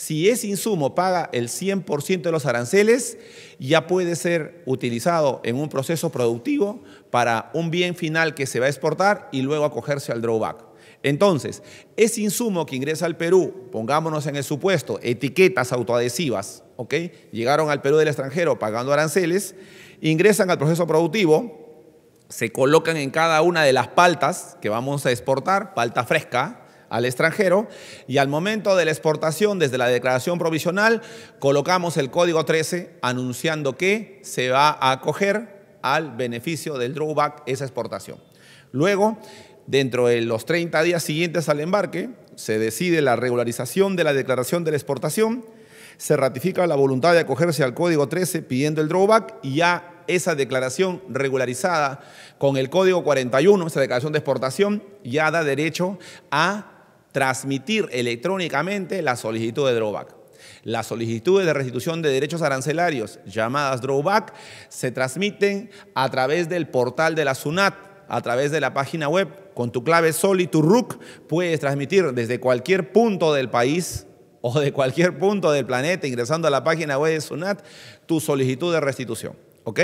si ese insumo paga el 100% de los aranceles, ya puede ser utilizado en un proceso productivo para un bien final que se va a exportar y luego acogerse al drawback. Entonces, ese insumo que ingresa al Perú, pongámonos en el supuesto, etiquetas autoadhesivas, ¿ok? Llegaron al Perú del extranjero pagando aranceles, ingresan al proceso productivo, se colocan en cada una de las paltas que vamos a exportar, palta fresca, al extranjero y al momento de la exportación, desde la declaración provisional, colocamos el código 13 anunciando que se va a acoger al beneficio del drawback esa exportación. Luego, dentro de los 30 días siguientes al embarque, se decide la regularización de la declaración de la exportación, se ratifica la voluntad de acogerse al código 13 pidiendo el drawback y ya esa declaración regularizada con el código 41, esa declaración de exportación, ya da derecho a transmitir electrónicamente la solicitud de drawback. Las solicitudes de restitución de derechos arancelarios, llamadas drawback, se transmiten a través del portal de la SUNAT, a través de la página web. Con tu clave SOL y tu RUC puedes transmitir desde cualquier punto del país o de cualquier punto del planeta, ingresando a la página web de SUNAT, tu solicitud de restitución. ¿Ok?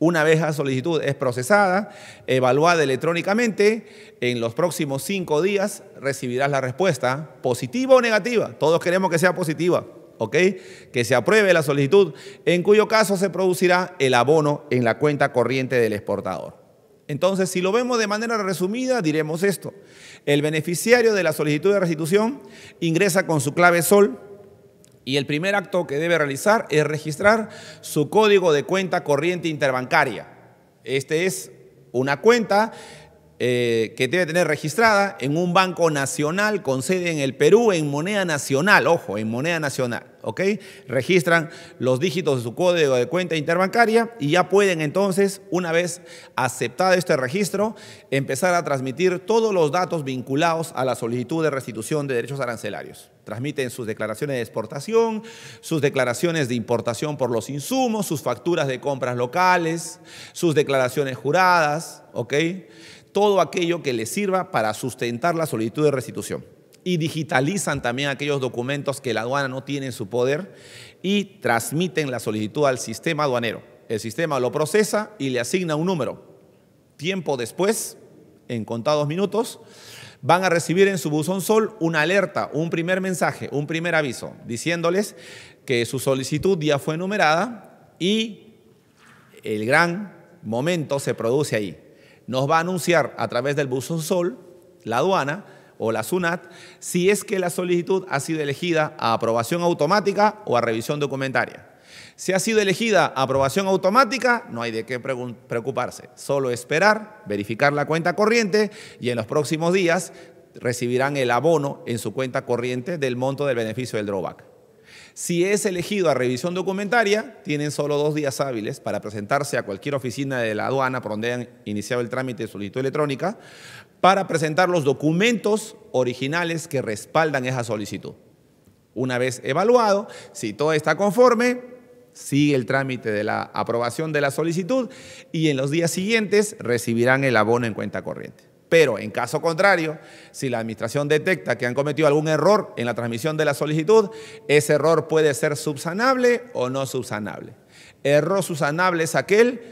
Una vez la solicitud es procesada, evaluada electrónicamente, en los próximos cinco días recibirás la respuesta, positiva o negativa. Todos queremos que sea positiva, ¿ok? Que se apruebe la solicitud, en cuyo caso se producirá el abono en la cuenta corriente del exportador. Entonces, si lo vemos de manera resumida, diremos esto. El beneficiario de la solicitud de restitución ingresa con su clave SOL y el primer acto que debe realizar es registrar su código de cuenta corriente interbancaria. Este es una cuenta eh, que debe tener registrada en un banco nacional con sede en el Perú en moneda nacional, ojo, en moneda nacional. ¿ok? Registran los dígitos de su código de cuenta interbancaria y ya pueden entonces, una vez aceptado este registro, empezar a transmitir todos los datos vinculados a la solicitud de restitución de derechos arancelarios. Transmiten sus declaraciones de exportación, sus declaraciones de importación por los insumos, sus facturas de compras locales, sus declaraciones juradas, ¿ok? Todo aquello que les sirva para sustentar la solicitud de restitución y digitalizan también aquellos documentos que la aduana no tiene en su poder y transmiten la solicitud al sistema aduanero. El sistema lo procesa y le asigna un número. Tiempo después, en contados minutos, van a recibir en su buzón sol una alerta, un primer mensaje, un primer aviso, diciéndoles que su solicitud ya fue numerada y el gran momento se produce ahí. Nos va a anunciar a través del buzón sol la aduana o la SUNAT si es que la solicitud ha sido elegida a aprobación automática o a revisión documentaria. Si ha sido elegida a aprobación automática, no hay de qué preocuparse. Solo esperar, verificar la cuenta corriente y en los próximos días recibirán el abono en su cuenta corriente del monto del beneficio del drawback. Si es elegido a revisión documentaria, tienen solo dos días hábiles para presentarse a cualquier oficina de la aduana por donde hayan iniciado el trámite de solicitud electrónica para presentar los documentos originales que respaldan esa solicitud. Una vez evaluado, si todo está conforme, sigue el trámite de la aprobación de la solicitud y en los días siguientes recibirán el abono en cuenta corriente. Pero en caso contrario, si la administración detecta que han cometido algún error en la transmisión de la solicitud, ese error puede ser subsanable o no subsanable. Error subsanable es aquel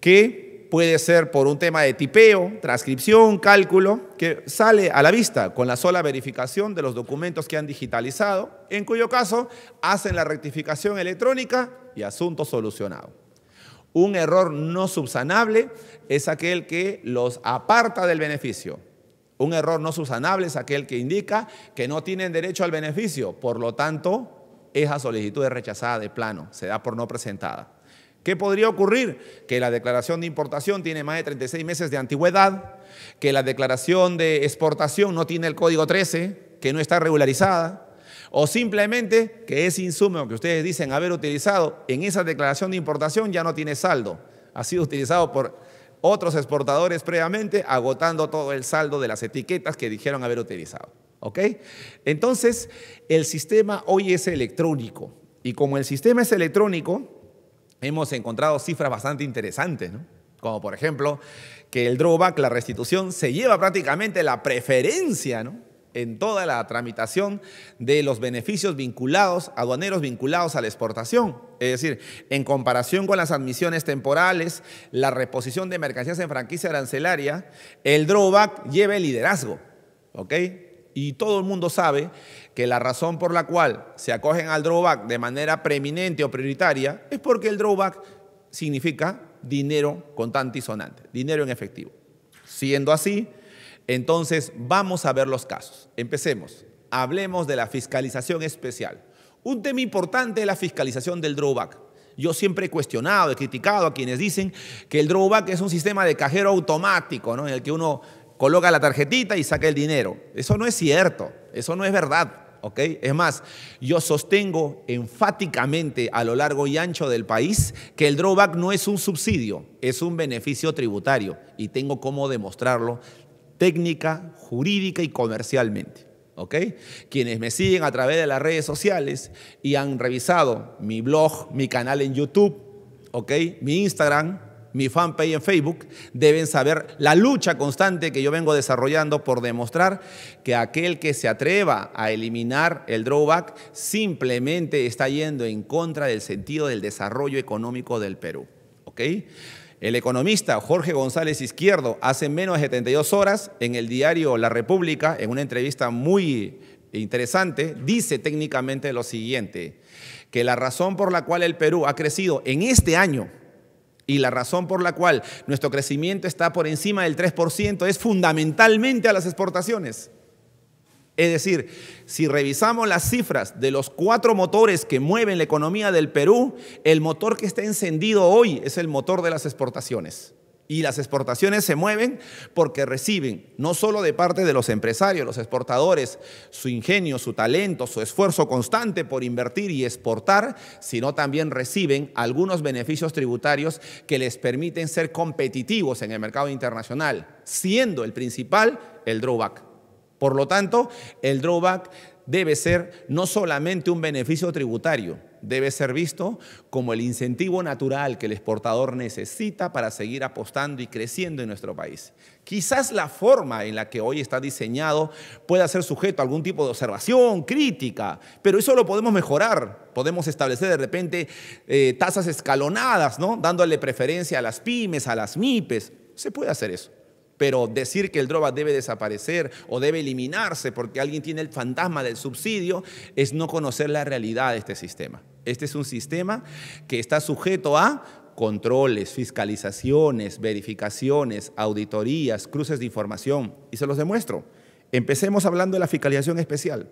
que puede ser por un tema de tipeo, transcripción, cálculo, que sale a la vista con la sola verificación de los documentos que han digitalizado, en cuyo caso hacen la rectificación electrónica y asunto solucionado. Un error no subsanable es aquel que los aparta del beneficio. Un error no subsanable es aquel que indica que no tienen derecho al beneficio, por lo tanto, esa solicitud es rechazada de plano, se da por no presentada. ¿Qué podría ocurrir? Que la declaración de importación tiene más de 36 meses de antigüedad, que la declaración de exportación no tiene el código 13, que no está regularizada, o simplemente que ese insumo que ustedes dicen haber utilizado en esa declaración de importación ya no tiene saldo, ha sido utilizado por otros exportadores previamente, agotando todo el saldo de las etiquetas que dijeron haber utilizado. ¿Ok? Entonces, el sistema hoy es electrónico. Y como el sistema es electrónico, hemos encontrado cifras bastante interesantes, ¿no? como por ejemplo que el drawback, la restitución, se lleva prácticamente la preferencia ¿no? en toda la tramitación de los beneficios vinculados, aduaneros vinculados a la exportación. Es decir, en comparación con las admisiones temporales, la reposición de mercancías en franquicia arancelaria, el drawback lleva el liderazgo. Y todo el mundo sabe que la razón por la cual se acogen al drawback de manera preeminente o prioritaria es porque el drawback significa dinero contante y sonante, dinero en efectivo. Siendo así, entonces vamos a ver los casos. Empecemos. Hablemos de la fiscalización especial. Un tema importante es la fiscalización del drawback. Yo siempre he cuestionado, he criticado a quienes dicen que el drawback es un sistema de cajero automático, ¿no? en el que uno coloca la tarjetita y saca el dinero. Eso no es cierto, eso no es verdad. Es más, yo sostengo enfáticamente a lo largo y ancho del país que el drawback no es un subsidio, es un beneficio tributario y tengo cómo demostrarlo técnica, jurídica y comercialmente. ¿OK? Quienes me siguen a través de las redes sociales y han revisado mi blog, mi canal en YouTube, Mi Instagram, mi fanpage en Facebook, deben saber la lucha constante que yo vengo desarrollando por demostrar que aquel que se atreva a eliminar el drawback simplemente está yendo en contra del sentido del desarrollo económico del Perú. El economista Jorge González Izquierdo, hace menos de 72 horas, en el diario La República, en una entrevista muy interesante, dice técnicamente lo siguiente, que la razón por la cual el Perú ha crecido en este año y la razón por la cual nuestro crecimiento está por encima del 3% es fundamentalmente a las exportaciones. Es decir, si revisamos las cifras de los cuatro motores que mueven la economía del Perú, el motor que está encendido hoy es el motor de las exportaciones. Y las exportaciones se mueven porque reciben, no solo de parte de los empresarios, los exportadores, su ingenio, su talento, su esfuerzo constante por invertir y exportar, sino también reciben algunos beneficios tributarios que les permiten ser competitivos en el mercado internacional, siendo el principal el drawback. Por lo tanto, el drawback debe ser no solamente un beneficio tributario, debe ser visto como el incentivo natural que el exportador necesita para seguir apostando y creciendo en nuestro país. Quizás la forma en la que hoy está diseñado pueda ser sujeto a algún tipo de observación, crítica, pero eso lo podemos mejorar. Podemos establecer de repente eh, tasas escalonadas, ¿no? dándole preferencia a las pymes, a las MIPES. Se puede hacer eso. Pero decir que el droga debe desaparecer o debe eliminarse porque alguien tiene el fantasma del subsidio es no conocer la realidad de este sistema. Este es un sistema que está sujeto a controles, fiscalizaciones, verificaciones, auditorías, cruces de información. Y se los demuestro. Empecemos hablando de la fiscalización especial.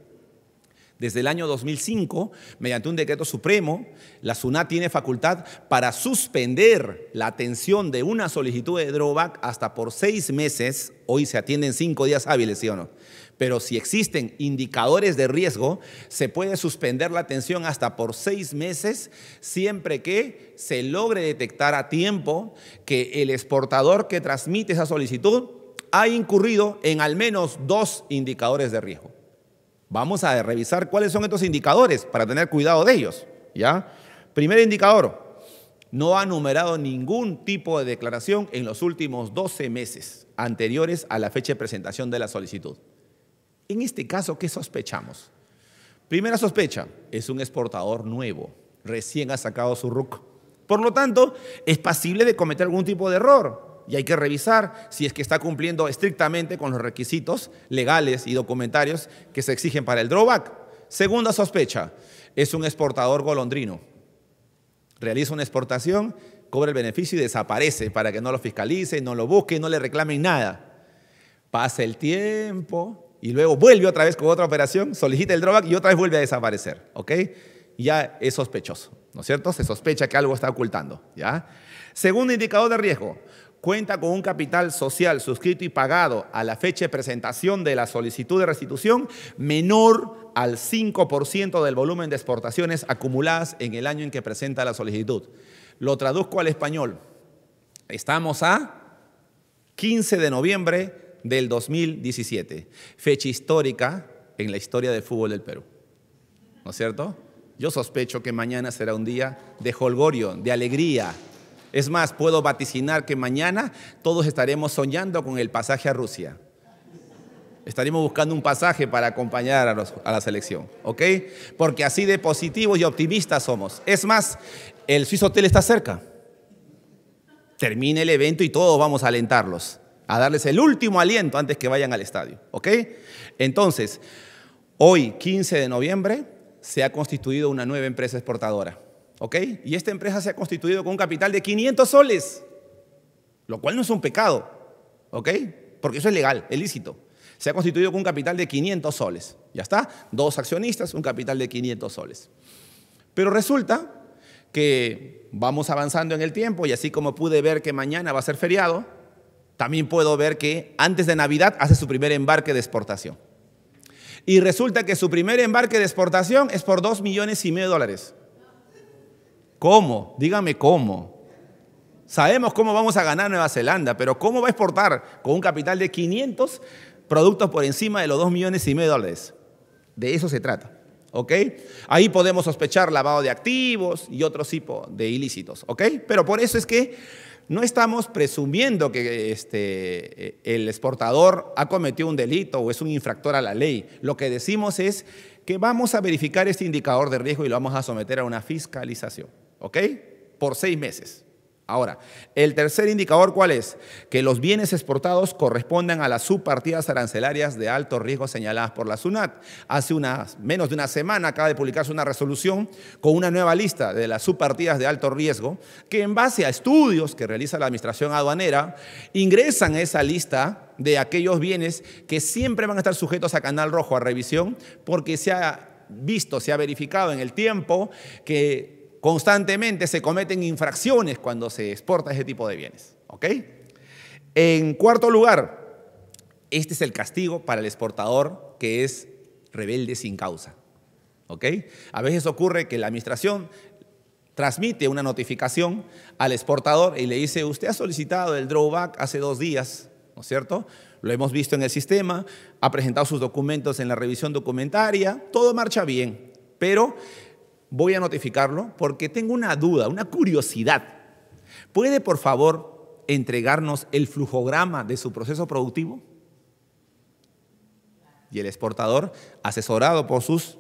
Desde el año 2005, mediante un decreto supremo, la SUNA tiene facultad para suspender la atención de una solicitud de drawback hasta por seis meses. Hoy se atienden cinco días hábiles, ¿sí o no? Pero si existen indicadores de riesgo, se puede suspender la atención hasta por seis meses, siempre que se logre detectar a tiempo que el exportador que transmite esa solicitud ha incurrido en al menos dos indicadores de riesgo. Vamos a revisar cuáles son estos indicadores para tener cuidado de ellos. ¿ya? Primer indicador, no ha numerado ningún tipo de declaración en los últimos 12 meses anteriores a la fecha de presentación de la solicitud. En este caso, ¿qué sospechamos? Primera sospecha, es un exportador nuevo, recién ha sacado su RUC. Por lo tanto, es posible de cometer algún tipo de error y hay que revisar si es que está cumpliendo estrictamente con los requisitos legales y documentarios que se exigen para el drawback. Segunda sospecha, es un exportador golondrino. Realiza una exportación, cobra el beneficio y desaparece para que no lo fiscalice, no lo busque, no le reclamen nada. Pasa el tiempo y luego vuelve otra vez con otra operación, solicita el drawback y otra vez vuelve a desaparecer, ¿ok? Ya es sospechoso, ¿no es cierto? Se sospecha que algo está ocultando, ¿ya? Segundo indicador de riesgo, cuenta con un capital social suscrito y pagado a la fecha de presentación de la solicitud de restitución menor al 5% del volumen de exportaciones acumuladas en el año en que presenta la solicitud. Lo traduzco al español. Estamos a 15 de noviembre del 2017, fecha histórica en la historia del fútbol del Perú. ¿No es cierto? Yo sospecho que mañana será un día de holgorio, de alegría, es más, puedo vaticinar que mañana todos estaremos soñando con el pasaje a Rusia. Estaremos buscando un pasaje para acompañar a, la selección, ¿ok? Porque así de positivos y optimistas somos. Es más, el Swiss Hotel está cerca. Termina el evento y todos vamos a alentarlos, a darles el último aliento antes que vayan al estadio, ¿ok? Entonces, hoy, 15 de noviembre, se ha constituido una nueva empresa exportadora. ¿ok? Y esta empresa se ha constituido con un capital de 500 soles, lo cual no es un pecado, ¿ok? Porque eso es legal, es lícito. Se ha constituido con un capital de 500 soles, ¿ya está? Dos accionistas, un capital de 500 soles. Pero resulta que vamos avanzando en el tiempo y así como pude ver que mañana va a ser feriado, también puedo ver que antes de Navidad hace su primer embarque de exportación. Y resulta que su primer embarque de exportación es por 2 millones y medio de dólares. ¿Cómo? Dígame cómo. Sabemos cómo vamos a ganar Nueva Zelanda, pero ¿cómo va a exportar con un capital de 500 productos por encima de los 2 millones y medio de dólares? De eso se trata. ¿Ok? Ahí podemos sospechar lavado de activos y otro tipo de ilícitos. ¿Ok? Pero por eso es que no estamos presumiendo que este, e, el exportador ha cometido un delito o es un infractor a la ley. Lo que decimos es que vamos a verificar este indicador de riesgo y lo vamos a someter a una fiscalización. ¿ok? Por seis meses. Ahora, el tercer indicador, ¿cuál es? Que los bienes exportados correspondan a las subpartidas arancelarias de alto riesgo señaladas por la SUNAT. Hace menos de una semana acaba de publicarse una resolución con una nueva lista de las subpartidas de alto riesgo que en base a estudios que realiza la Administración Aduanera ingresan a esa lista de aquellos bienes que siempre van a estar sujetos a Canal Rojo, a revisión, porque se ha visto, se ha verificado en el tiempo que Constantemente se cometen infracciones cuando se exporta ese tipo de bienes. ¿ok? En cuarto lugar, este es el castigo para el exportador que es rebelde sin causa. ¿ok? A veces ocurre que la administración transmite una notificación al exportador y le dice, usted ha solicitado el drawback hace dos días, ¿no es cierto? Lo hemos visto en el sistema, ha presentado sus documentos en la revisión documentaria, todo marcha bien, pero voy a notificarlo porque tengo una duda, una curiosidad. ¿Puede, por favor, entregarnos el flujograma de su proceso productivo? Y el exportador, asesorado por sus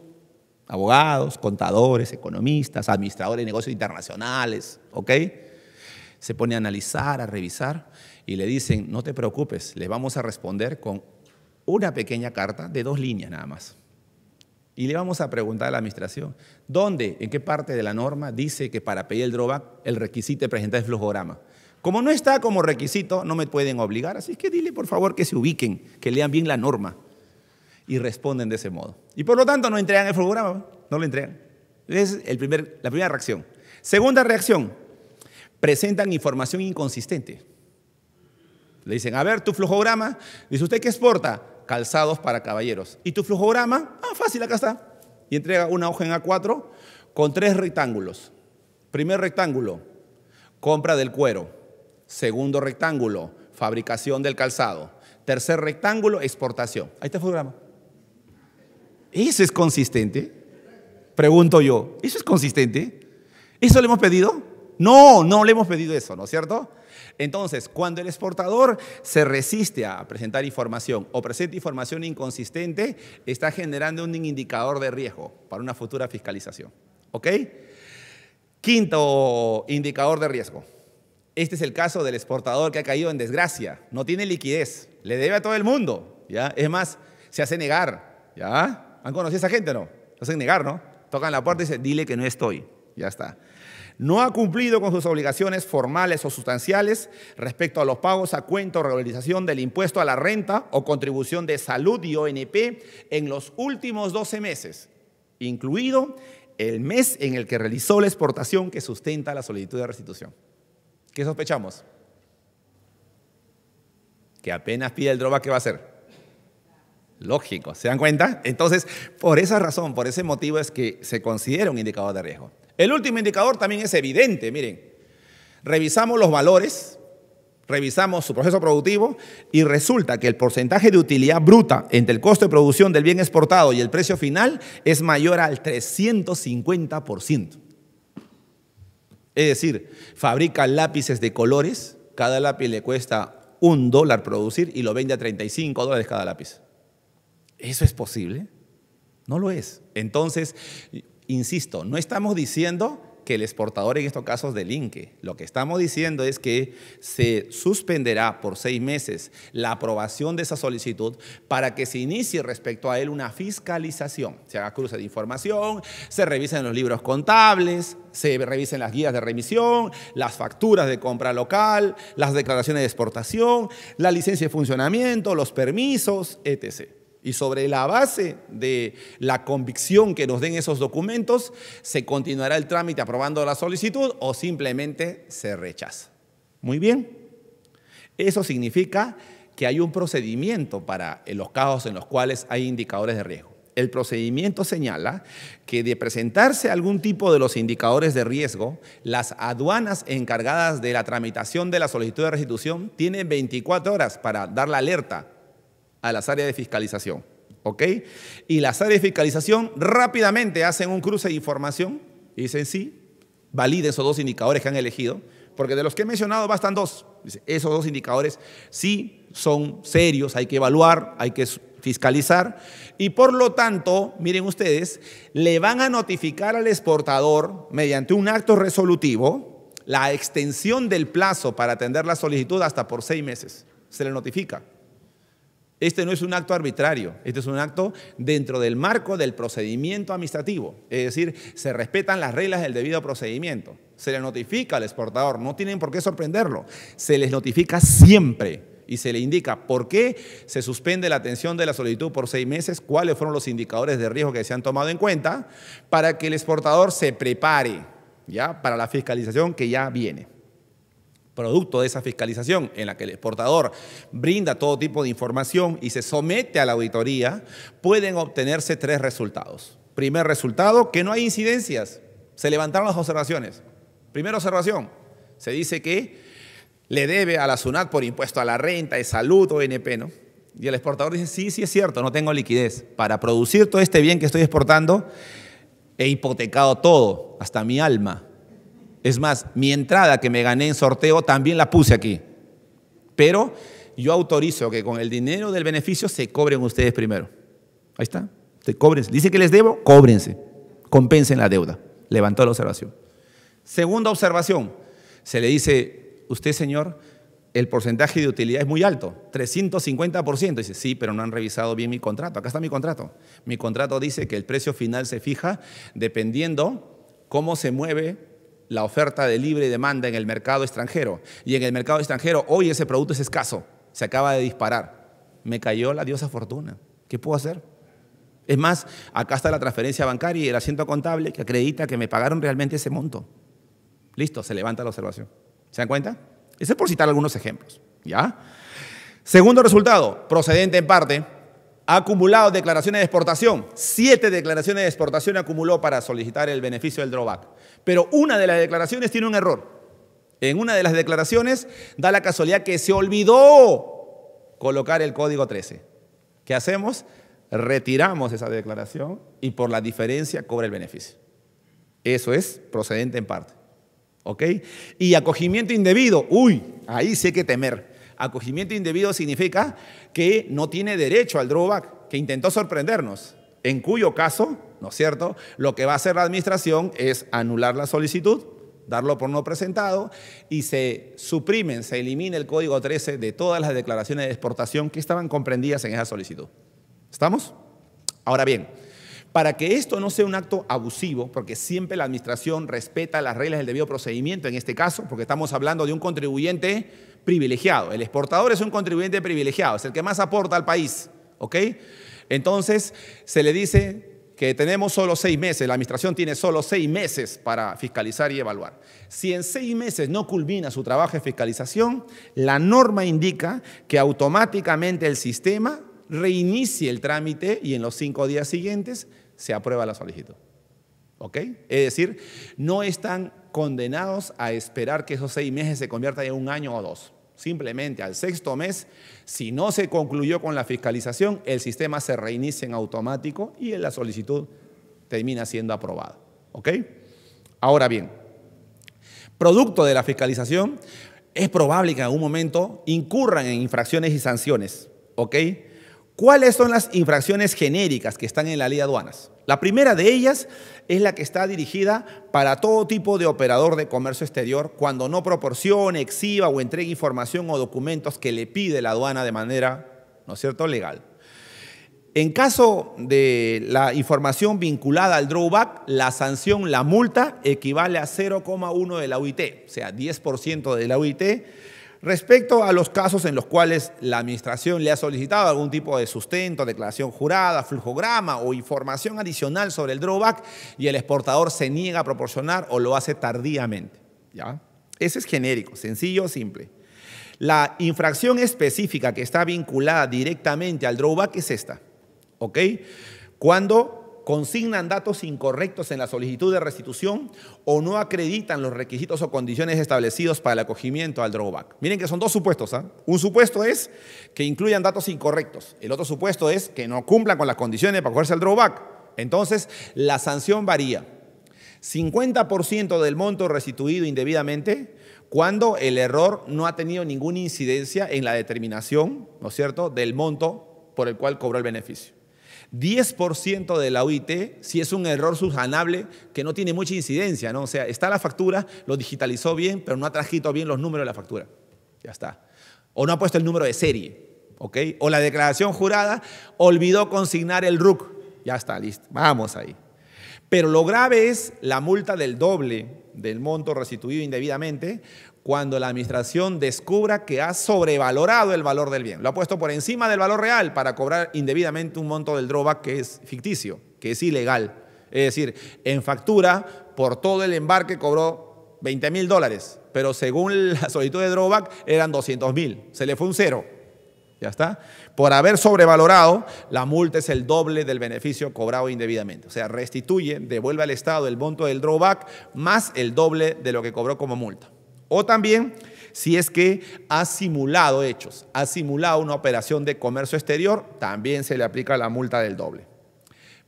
abogados, contadores, economistas, administradores de negocios internacionales, ¿ok? Se pone a analizar, a revisar y le dicen, no te preocupes, le vamos a responder con una pequeña carta de dos líneas nada más. Y le vamos a preguntar a la administración, ¿dónde, en qué parte de la norma dice que para pedir el drawback el requisito de presentar el flujograma? Como no está como requisito, no me pueden obligar, así que dile por favor que se ubiquen, que lean bien la norma y responden de ese modo. Y por lo tanto no entregan el flujograma, no lo entregan. Es el primer, la primera reacción. Segunda reacción, presentan información inconsistente. Le dicen, a ver, tu flujograma, dice, ¿usted que exporta? calzados para caballeros. ¿Y tu flujograma? Ah, fácil, acá está. Y entrega una hoja en A4 con tres rectángulos. Primer rectángulo, compra del cuero. Segundo rectángulo, fabricación del calzado. Tercer rectángulo, exportación. Ahí está el flujograma. ¿Eso es consistente? Pregunto yo, ¿eso es consistente? ¿Eso le hemos pedido? No, no le hemos pedido eso, ¿no es cierto? Entonces, cuando el exportador se resiste a presentar información o presenta información inconsistente, está generando un indicador de riesgo para una futura fiscalización. ¿Ok? Quinto indicador de riesgo. Este es el caso del exportador que ha caído en desgracia, no tiene liquidez, le debe a todo el mundo, ¿ya? Es más, se hace negar, ¿ya? ¿Han conocido a esa gente no? Se hacen negar, ¿no? Tocan la puerta y dicen, dile que no estoy, ya está no ha cumplido con sus obligaciones formales o sustanciales respecto a los pagos a cuenta o regularización del impuesto a la renta o contribución de salud y ONP en los últimos 12 meses, incluido el mes en el que realizó la exportación que sustenta la solicitud de restitución. ¿Qué sospechamos? Que apenas pide el droga, ¿qué va a hacer? Lógico, ¿se dan cuenta? Entonces, por esa razón, por ese motivo es que se considera un indicador de riesgo. El último indicador también es evidente, miren. Revisamos los valores, revisamos su proceso productivo y resulta que el porcentaje de utilidad bruta entre el costo de producción del bien exportado y el precio final es mayor al 350%. Es decir, fabrica lápices de colores, cada lápiz le cuesta un dólar producir y lo vende a 35 dólares cada lápiz. ¿Eso es posible? No lo es. Entonces, Insisto, no estamos diciendo que el exportador en estos casos delinque. Lo que estamos diciendo es que se suspenderá por seis meses la aprobación de esa solicitud para que se inicie respecto a él una fiscalización. Se haga cruce de información, se revisen los libros contables, se revisen las guías de remisión, las facturas de compra local, las declaraciones de exportación, la licencia de funcionamiento, los permisos, etc. Y sobre la base de la convicción que nos den esos documentos, se continuará el trámite aprobando la solicitud o simplemente se rechaza. Muy bien. Eso significa que hay un procedimiento para los casos en los cuales hay indicadores de riesgo. El procedimiento señala que de presentarse algún tipo de los indicadores de riesgo, las aduanas encargadas de la tramitación de la solicitud de restitución tienen 24 horas para dar la alerta a las áreas de fiscalización. ¿Ok? Y las áreas de fiscalización rápidamente hacen un cruce de información y dicen sí, validen esos dos indicadores que han elegido, porque de los que he mencionado bastan dos. esos dos indicadores sí son serios, hay que evaluar, hay que fiscalizar y por lo tanto, miren ustedes, le van a notificar al exportador mediante un acto resolutivo la extensión del plazo para atender la solicitud hasta por seis meses. Se le notifica. Este no es un acto arbitrario, este es un acto dentro del marco del procedimiento administrativo, es decir, se respetan las reglas del debido procedimiento, se le notifica al exportador, no tienen por qué sorprenderlo, se les notifica siempre y se le indica por qué se suspende la atención de la solicitud por seis meses, cuáles fueron los indicadores de riesgo que se han tomado en cuenta, para que el exportador se prepare ya para la fiscalización que ya viene producto de esa fiscalización en la que el exportador brinda todo tipo de información y se somete a la auditoría, pueden obtenerse tres resultados. Primer resultado, que no hay incidencias. Se levantaron las observaciones. Primera observación, se dice que le debe a la SUNAT por impuesto a la renta, de salud, o np ¿no? Y el exportador dice, sí, sí es cierto, no tengo liquidez. Para producir todo este bien que estoy exportando, he hipotecado todo, hasta mi alma es más, mi entrada que me gané en sorteo también la puse aquí. Pero yo autorizo que con el dinero del beneficio se cobren ustedes primero. Ahí está. Se cobren. Dice que les debo, cóbrense. Compensen la deuda. Levantó la observación. Segunda observación. Se le dice, usted señor, el porcentaje de utilidad es muy alto, 350%. Dice, sí, pero no han revisado bien mi contrato. Acá está mi contrato. Mi contrato dice que el precio final se fija dependiendo cómo se mueve la oferta de libre demanda en el mercado extranjero. Y en el mercado extranjero hoy ese producto es escaso, se acaba de disparar. Me cayó la diosa fortuna. ¿Qué puedo hacer? Es más, acá está la transferencia bancaria y el asiento contable que acredita que me pagaron realmente ese monto. Listo, se levanta la observación. ¿Se dan cuenta? Ese es por citar algunos ejemplos. ¿Ya? Segundo resultado, procedente en parte, ha acumulado declaraciones de exportación. Siete declaraciones de exportación acumuló para solicitar el beneficio del drawback. Pero una de las declaraciones tiene un error. En una de las declaraciones da la casualidad que se olvidó colocar el código 13. ¿Qué hacemos? Retiramos esa declaración y por la diferencia cobra el beneficio. Eso es procedente en parte. ¿Ok? Y acogimiento indebido. Uy, ahí sí hay que temer. Acogimiento indebido significa que no tiene derecho al drawback, que intentó sorprendernos en cuyo caso, ¿no es cierto?, lo que va a hacer la administración es anular la solicitud, darlo por no presentado y se suprimen, se elimina el código 13 de todas las declaraciones de exportación que estaban comprendidas en esa solicitud. ¿Estamos? Ahora bien, para que esto no sea un acto abusivo, porque siempre la administración respeta las reglas del debido procedimiento en este caso, porque estamos hablando de un contribuyente privilegiado. El exportador es un contribuyente privilegiado, es el que más aporta al país, ¿ok? Entonces se le dice que tenemos solo seis meses, la administración tiene solo seis meses para fiscalizar y evaluar. Si en seis meses no culmina su trabajo de fiscalización, la norma indica que automáticamente el sistema reinicie el trámite y en los cinco días siguientes se aprueba la solicitud. ¿Ok? Es decir, no están condenados a esperar que esos seis meses se conviertan en un año o dos. Simplemente al sexto mes, si no se concluyó con la fiscalización, el sistema se reinicia en automático y la solicitud termina siendo aprobada. ¿Ok? Ahora bien, producto de la fiscalización, es probable que en algún momento incurran en infracciones y sanciones. ¿Ok? ¿Cuáles son las infracciones genéricas que están en la ley de aduanas? La primera de ellas es la que está dirigida para todo tipo de operador de comercio exterior cuando no proporcione, exhiba o entregue información o documentos que le pide la aduana de manera, ¿no cierto?, legal. En caso de la información vinculada al drawback, la sanción, la multa, equivale a 0,1 de la UIT, o sea, 10% de la UIT Respecto a los casos en los cuales la Administración le ha solicitado algún tipo de sustento, declaración jurada, flujograma o información adicional sobre el drawback y el exportador se niega a proporcionar o lo hace tardíamente. ¿ya? Ese es genérico, sencillo, simple. La infracción específica que está vinculada directamente al drawback es esta. ¿Ok? Cuando consignan datos incorrectos en la solicitud de restitución o no acreditan los requisitos o condiciones establecidos para el acogimiento al drawback. Miren que son dos supuestos. ¿ah? Un supuesto es que incluyan datos incorrectos. El otro supuesto es que no cumplan con las condiciones para acogerse al drawback. Entonces, la sanción varía. 50% del monto restituido indebidamente cuando el error no ha tenido ninguna incidencia en la determinación, ¿no es cierto?, del monto por el cual cobró el beneficio. 10% de la OIT, si es un error subsanable, que no tiene mucha incidencia, ¿no? O sea, está la factura, lo digitalizó bien, pero no ha trajito bien los números de la factura. Ya está. O no ha puesto el número de serie, ¿ok? O la declaración jurada olvidó consignar el RUC. Ya está, listo. Vamos ahí. Pero lo grave es la multa del doble del monto restituido indebidamente cuando la administración descubra que ha sobrevalorado el valor del bien. Lo ha puesto por encima del valor real para cobrar indebidamente un monto del drawback que es ficticio, que es ilegal. Es decir, en factura, por todo el embarque cobró 20 mil dólares, pero según la solicitud de drawback eran 200 mil. Se le fue un cero. ¿Ya está? Por haber sobrevalorado, la multa es el doble del beneficio cobrado indebidamente. O sea, restituye, devuelve al Estado el monto del drawback más el doble de lo que cobró como multa. O también si es que ha simulado hechos, ha simulado una operación de comercio exterior, también se le aplica la multa del doble.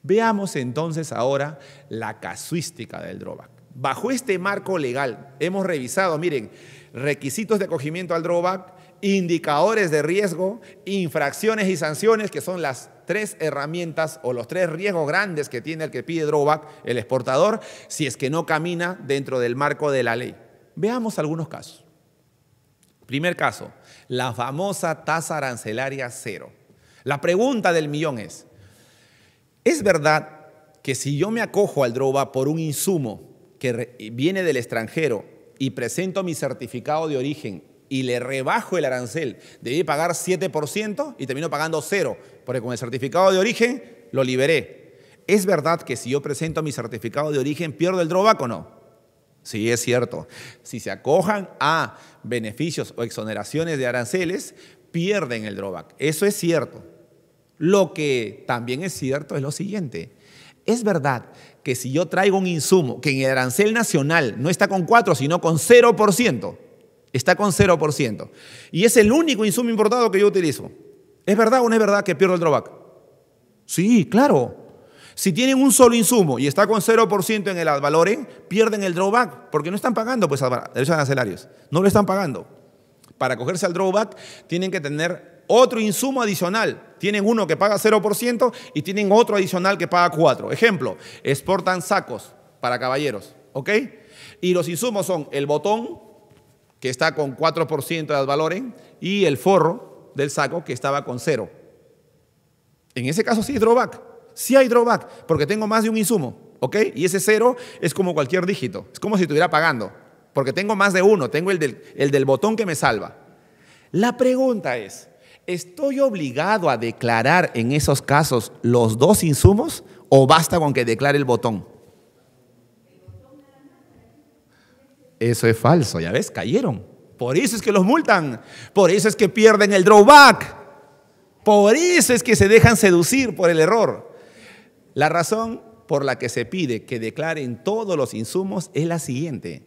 Veamos entonces ahora la casuística del drawback. Bajo este marco legal hemos revisado, miren, requisitos de acogimiento al drawback, indicadores de riesgo, infracciones y sanciones, que son las tres herramientas o los tres riesgos grandes que tiene el que pide drawback, el exportador, si es que no camina dentro del marco de la ley. Veamos algunos casos. Primer caso, la famosa tasa arancelaria cero. La pregunta del millón es, ¿es verdad que si yo me acojo al droga por un insumo que viene del extranjero y presento mi certificado de origen y le rebajo el arancel, debí pagar 7% y termino pagando cero, porque con el certificado de origen lo liberé. ¿Es verdad que si yo presento mi certificado de origen pierdo el droga o no? Sí, es cierto. Si se acojan a beneficios o exoneraciones de aranceles, pierden el drawback. Eso es cierto. Lo que también es cierto es lo siguiente. Es verdad que si yo traigo un insumo que en el arancel nacional no está con 4, sino con 0%, está con 0%, y es el único insumo importado que yo utilizo, ¿es verdad o no es verdad que pierdo el drawback? Sí, claro. Si tienen un solo insumo y está con 0% en el Advaloren, ¿eh? pierden el drawback, porque no están pagando pues, derechos arancelarios. No lo están pagando. Para cogerse al drawback, tienen que tener otro insumo adicional. Tienen uno que paga 0% y tienen otro adicional que paga 4%. Ejemplo, exportan sacos para caballeros, ¿ok? Y los insumos son el botón, que está con 4% de Advaloren, ¿eh? y el forro del saco, que estaba con 0%. En ese caso sí drawback, si hay drawback, porque tengo más de un insumo, ¿ok? Y ese cero es como cualquier dígito, es como si estuviera pagando, porque tengo más de uno, tengo el del, el del botón que me salva. La pregunta es, ¿estoy obligado a declarar en esos casos los dos insumos o basta con que declare el botón? Eso es falso, ya ves, cayeron. Por eso es que los multan, por eso es que pierden el drawback, por eso es que se dejan seducir por el error. La razón por la que se pide que declaren todos los insumos es la siguiente.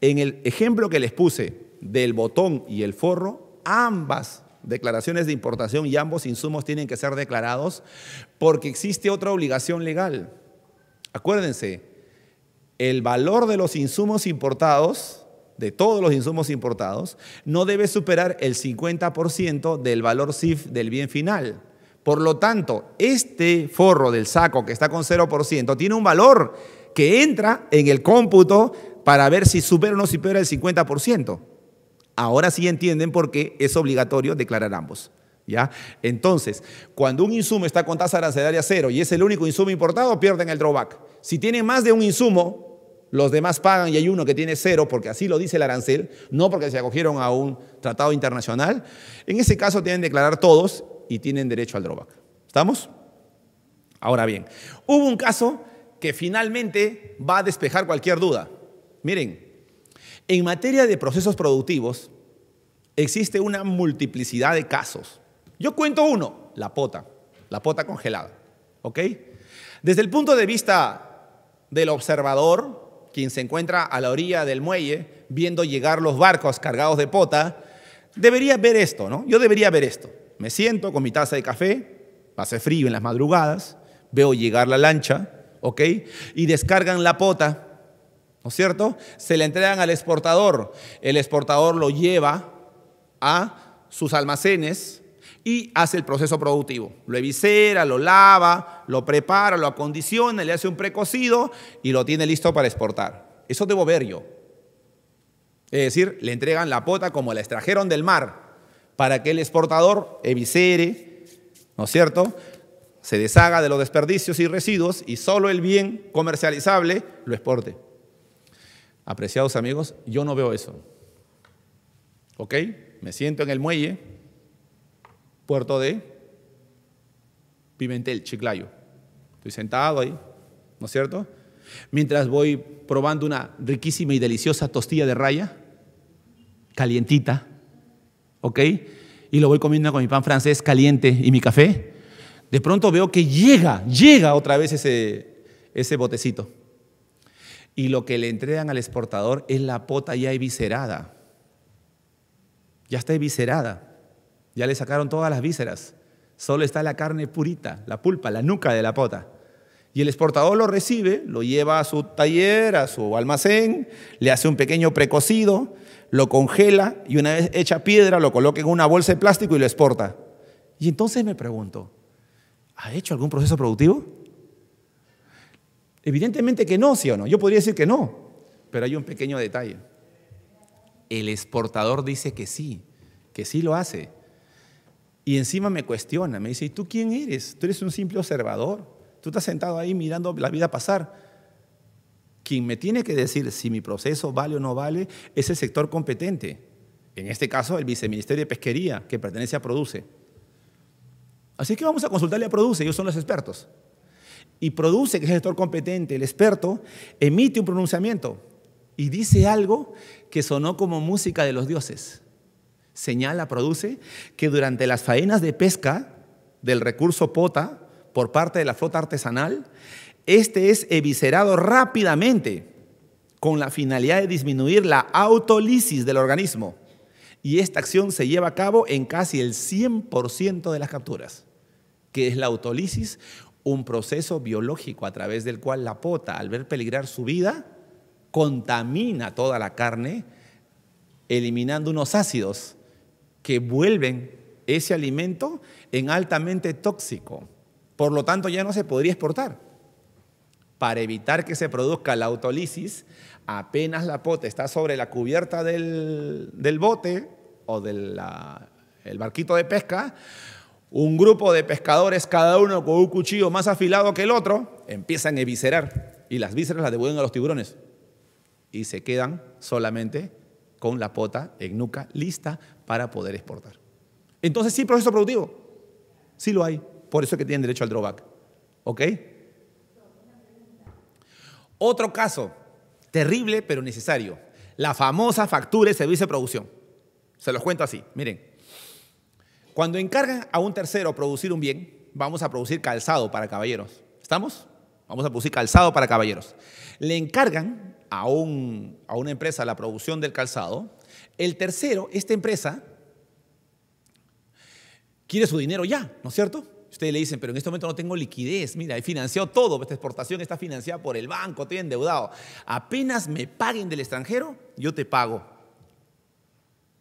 En el ejemplo que les puse del botón y el forro, ambas declaraciones de importación y ambos insumos tienen que ser declarados porque existe otra obligación legal. Acuérdense, el valor de los insumos importados, de todos los insumos importados, no debe superar el 50% del valor CIF del bien final. Por lo tanto, este forro del saco que está con 0% tiene un valor que entra en el cómputo para ver si supera o no supera el 50%. Ahora sí entienden por qué es obligatorio declarar ambos. ¿Ya? Entonces, cuando un insumo está con tasa arancelaria cero y es el único insumo importado, pierden el drawback. Si tienen más de un insumo, los demás pagan y hay uno que tiene cero, porque así lo dice el arancel, no porque se acogieron a un tratado internacional. En ese caso tienen que declarar todos y tienen derecho al drawback. ¿Estamos? Ahora bien, hubo un caso que finalmente va a despejar cualquier duda. Miren, en materia de procesos productivos existe una multiplicidad de casos. Yo cuento uno, la pota, la pota congelada. ¿Ok? Desde el punto de vista del observador, quien se encuentra a la orilla del muelle viendo llegar los barcos cargados de pota, debería ver esto, ¿no? Yo debería ver esto. Me siento con mi taza de café, hace frío en las madrugadas, veo llegar la lancha, ¿ok? Y descargan la pota, ¿no es cierto? Se la entregan al exportador, el exportador lo lleva a sus almacenes y hace el proceso productivo. Lo evisera, lo lava, lo prepara, lo acondiciona, le hace un precocido y lo tiene listo para exportar. Eso debo ver yo. Es decir, le entregan la pota como la extrajeron del mar, para que el exportador evisere, ¿no es cierto? Se deshaga de los desperdicios y residuos y solo el bien comercializable lo exporte. Apreciados amigos, yo no veo eso. ¿Ok? Me siento en el muelle, puerto de Pimentel, Chiclayo. Estoy sentado ahí, ¿no es cierto? Mientras voy probando una riquísima y deliciosa tostilla de raya, calientita, ¿ok? Y lo voy comiendo con mi pan francés caliente y mi café. De pronto veo que llega, llega otra vez ese, ese botecito. Y lo que le entregan al exportador es la pota ya eviscerada. Ya está eviscerada. Ya le sacaron todas las vísceras. Solo está la carne purita, la pulpa, la nuca de la pota. Y el exportador lo recibe, lo lleva a su taller, a su almacén, le hace un pequeño precocido lo congela y una vez hecha piedra lo coloca en una bolsa de plástico y lo exporta. Y entonces me pregunto, ¿ha hecho algún proceso productivo? Evidentemente que no, sí o no. Yo podría decir que no, pero hay un pequeño detalle. El exportador dice que sí, que sí lo hace. Y encima me cuestiona, me dice, ¿y tú quién eres? Tú eres un simple observador. Tú estás sentado ahí mirando la vida pasar. Quien me tiene que decir si mi proceso vale o no vale es el sector competente. En este caso, el Viceministerio de Pesquería, que pertenece a Produce. Así que vamos a consultarle a Produce, ellos son los expertos. Y Produce, que es el sector competente, el experto, emite un pronunciamiento y dice algo que sonó como música de los dioses. Señala, Produce, que durante las faenas de pesca del recurso pota por parte de la flota artesanal, este es eviscerado rápidamente con la finalidad de disminuir la autólisis del organismo. Y esta acción se lleva a cabo en casi el 100% de las capturas, que es la autólisis, un proceso biológico a través del cual la pota, al ver peligrar su vida, contamina toda la carne, eliminando unos ácidos que vuelven ese alimento en altamente tóxico. Por lo tanto, ya no se podría exportar para evitar que se produzca la autolisis, apenas la pota está sobre la cubierta del, bote o del barquito de pesca, un grupo de pescadores, cada uno con un cuchillo más afilado que el otro, empiezan a eviscerar y las vísceras las devuelven a los tiburones y se quedan solamente con la pota en nuca lista para poder exportar. Entonces sí, proceso productivo, sí lo hay, por eso es que tienen derecho al drawback, ¿ok? Otro caso, terrible pero necesario, la famosa factura y servicio de producción. Se los cuento así, miren. Cuando encargan a un tercero producir un bien, vamos a producir calzado para caballeros. ¿Estamos? Vamos a producir calzado para caballeros. Le encargan a, un, a una empresa la producción del calzado. El tercero, esta empresa, quiere su dinero ya, ¿no es cierto? Ustedes le dicen, pero en este momento no tengo liquidez. Mira, he financiado todo. Esta exportación está financiada por el banco, estoy endeudado. Apenas me paguen del extranjero, yo te pago.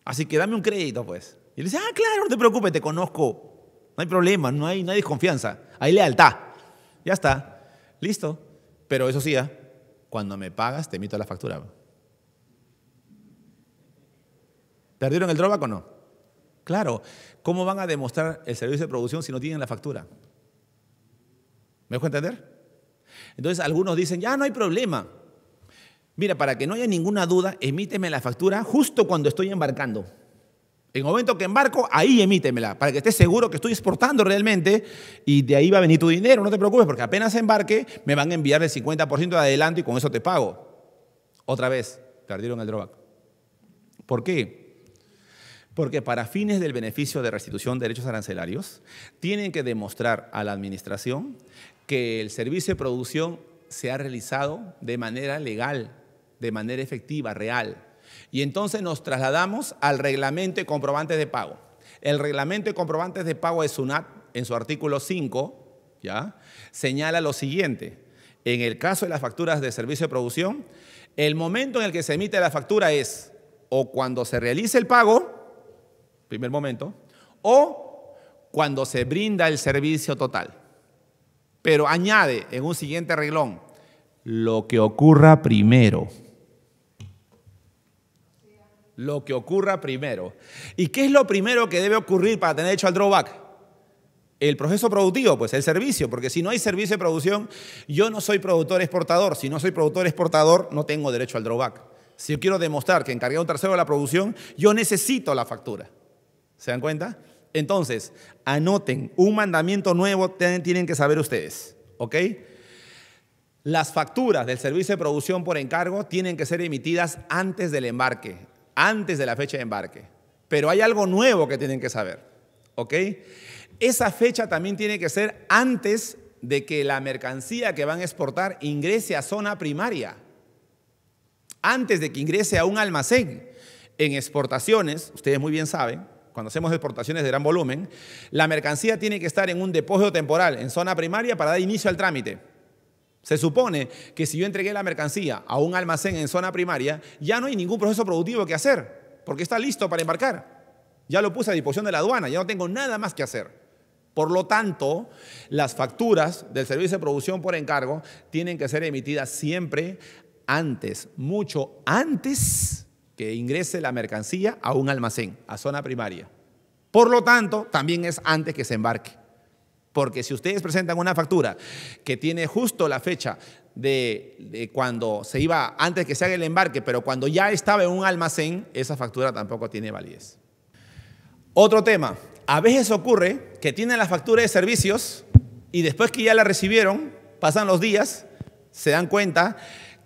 Así que dame un crédito, pues. Y le dice, ah, claro, no te preocupes, te conozco. No hay problema, no hay, no hay desconfianza. Hay lealtad. Ya está. Listo. Pero eso sí, ¿ah? cuando me pagas, te emito la factura. ¿Perdieron el drawback o no? Claro, ¿cómo van a demostrar el servicio de producción si no tienen la factura? ¿Me dejo entender? Entonces algunos dicen, ya no hay problema. Mira, para que no haya ninguna duda, emíteme la factura justo cuando estoy embarcando. En el momento que embarco, ahí emítemela, para que estés seguro que estoy exportando realmente y de ahí va a venir tu dinero. No te preocupes, porque apenas embarque, me van a enviar el 50% de adelanto y con eso te pago. Otra vez, perdieron el drawback. ¿Por qué? Porque para fines del beneficio de restitución de derechos arancelarios, tienen que demostrar a la administración que el servicio de producción se ha realizado de manera legal, de manera efectiva, real. Y entonces nos trasladamos al reglamento de comprobantes de pago. El reglamento de comprobantes de pago de SUNAT, en su artículo 5, ¿ya? señala lo siguiente. En el caso de las facturas de servicio de producción, el momento en el que se emite la factura es o cuando se realice el pago primer momento, o cuando se brinda el servicio total. Pero añade en un siguiente reglón, lo que ocurra primero. Lo que ocurra primero. ¿Y qué es lo primero que debe ocurrir para tener hecho al drawback? El proceso productivo, pues el servicio, porque si no hay servicio de producción, yo no soy productor exportador. Si no soy productor exportador, no tengo derecho al drawback. Si yo quiero demostrar que encargué a un tercero de la producción, yo necesito la factura. ¿Se dan cuenta? Entonces, anoten, un mandamiento nuevo tienen que saber ustedes, ¿ok? Las facturas del servicio de producción por encargo tienen que ser emitidas antes del embarque, antes de la fecha de embarque. Pero hay algo nuevo que tienen que saber, ¿ok? Esa fecha también tiene que ser antes de que la mercancía que van a exportar ingrese a zona primaria, antes de que ingrese a un almacén. En exportaciones, ustedes muy bien saben, cuando hacemos exportaciones de gran volumen, la mercancía tiene que estar en un depósito temporal, en zona primaria, para dar inicio al trámite. Se supone que si yo entregué la mercancía a un almacén en zona primaria, ya no hay ningún proceso productivo que hacer, porque está listo para embarcar. Ya lo puse a disposición de la aduana, ya no tengo nada más que hacer. Por lo tanto, las facturas del servicio de producción por encargo tienen que ser emitidas siempre antes, mucho antes ingrese la mercancía a un almacén, a zona primaria. Por lo tanto, también es antes que se embarque. Porque si ustedes presentan una factura que tiene justo la fecha de, de, cuando se iba, antes que se haga el embarque, pero cuando ya estaba en un almacén, esa factura tampoco tiene validez. Otro tema, a veces ocurre que tienen la factura de servicios y después que ya la recibieron, pasan los días, se dan cuenta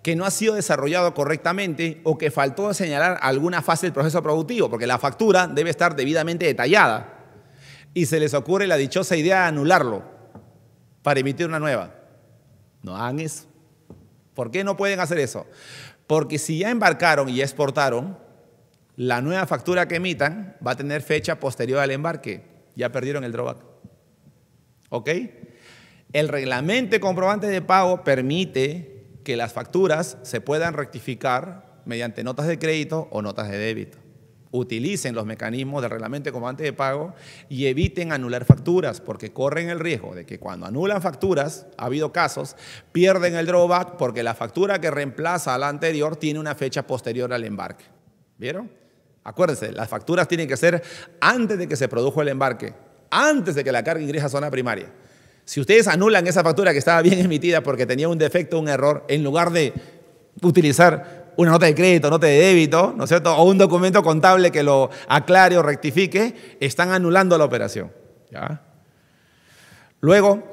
que no ha sido desarrollado correctamente o que faltó señalar alguna fase del proceso productivo, porque la factura debe estar debidamente detallada. Y se les ocurre la dichosa idea de anularlo para emitir una nueva. No hagan eso. ¿Por qué no pueden hacer eso? Porque si ya embarcaron y exportaron, la nueva factura que emitan va a tener fecha posterior al embarque. Ya perdieron el drawback. ¿Ok? El reglamento comprobante de pago permite que las facturas se puedan rectificar mediante notas de crédito o notas de débito. Utilicen los mecanismos del reglamento como comandante de pago y eviten anular facturas, porque corren el riesgo de que cuando anulan facturas, ha habido casos, pierden el drawback porque la factura que reemplaza a la anterior tiene una fecha posterior al embarque. ¿Vieron? Acuérdense, las facturas tienen que ser antes de que se produjo el embarque, antes de que la carga ingrese a zona primaria. Si ustedes anulan esa factura que estaba bien emitida porque tenía un defecto, un error, en lugar de utilizar una nota de crédito, nota de débito, ¿no es cierto? O un documento contable que lo aclare o rectifique, están anulando la operación. Luego,